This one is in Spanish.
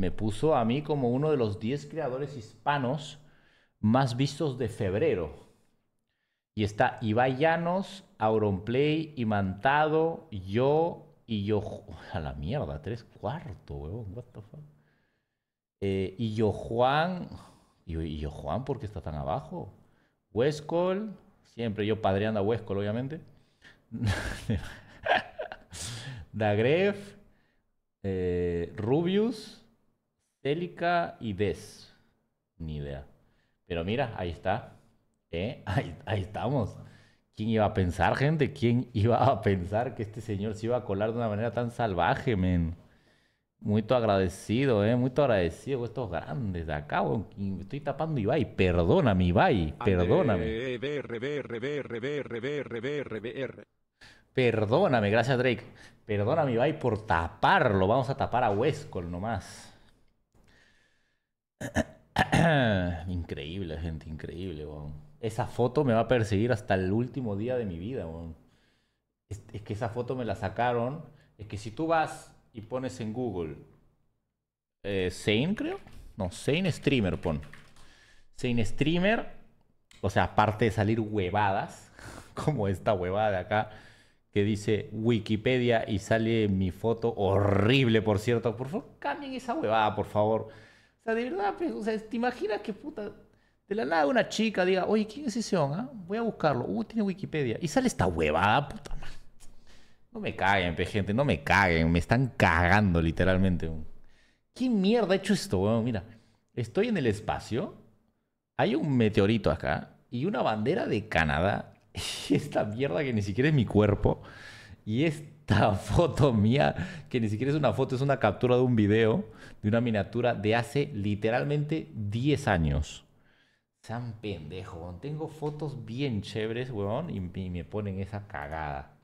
me puso a mí como uno de los 10 creadores hispanos más vistos de febrero. Y está Ibai Llanos, Auronplay, Imantado, yo y yo. A la mierda, tres cuartos, huevón. What the fuck. Eh, y yo Juan. Y, yo Juan, ¿por qué está tan abajo? Huescol, siempre yo padreando a Huescol, obviamente. Dagref, eh, Rubius, Célica y Des. Ni idea. Pero mira, ahí está. ¿Eh? Ahí, estamos. ¿Quién iba a pensar, gente? ¿Quién iba a pensar que este señor se iba a colar de una manera tan salvaje, men? Muy agradecido, ¿eh? Muy agradecido estos grandes de acá, Estoy tapando Ibai. Perdóname, Ibai. Perdóname. Perdóname, gracias, Drake. Perdóname, Ibai, por taparlo. Vamos a tapar a Wescol, nomás. increíble, gente, increíble, Esa foto me va a perseguir hasta el último día de mi vida, Es, que esa foto me la sacaron. Es que si tú vas y pones en Google eh, creo. No, Zane Streamer, pon. Streamer. O sea, aparte de salir huevadas, como esta huevada de acá, que dice Wikipedia y sale mi foto horrible, por cierto. Por favor, cambien esa huevada, por favor. O sea, de verdad, pues, o sea, te imaginas que puta. De la nada una chica diga, oye, ¿quién es ese hombre? Ah? Voy a buscarlo. Uh, tiene Wikipedia. Y sale esta huevada, puta madre. No me caguen, gente, no me caguen. Me están cagando, literalmente. ¿Qué mierda ha hecho esto, weón? Mira, estoy en el espacio. Hay un meteorito acá y una bandera de Canadá. Y esta mierda que ni siquiera es mi cuerpo y esta foto mía, que ni siquiera es una foto, es una captura de un video, de una miniatura de hace literalmente 10 años. San pendejo, tengo fotos bien chéveres, weón, y me ponen esa cagada.